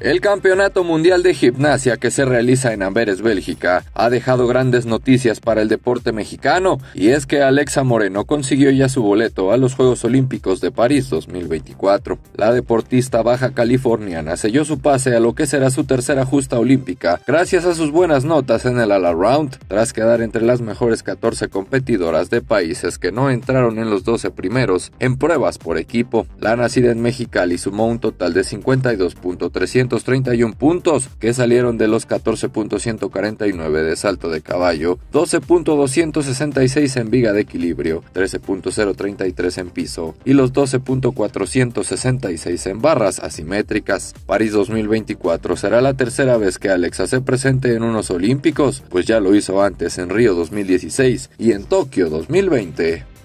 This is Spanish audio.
El Campeonato Mundial de Gimnasia que se realiza en Amberes, Bélgica, ha dejado grandes noticias para el deporte mexicano y es que Alexa Moreno consiguió ya su boleto a los Juegos Olímpicos de París 2024. La deportista baja californiana selló su pase a lo que será su tercera justa olímpica gracias a sus buenas notas en el All around tras quedar entre las mejores 14 competidoras de países que no entraron en los 12 primeros en pruebas por equipo. La nacida en Mexicali sumó un total de 52.300 231 puntos, que salieron de los 14.149 de salto de caballo, 12.266 en viga de equilibrio, 13.033 en piso y los 12.466 en barras asimétricas. París 2024 será la tercera vez que Alexa se presente en unos Olímpicos, pues ya lo hizo antes en Río 2016 y en Tokio 2020.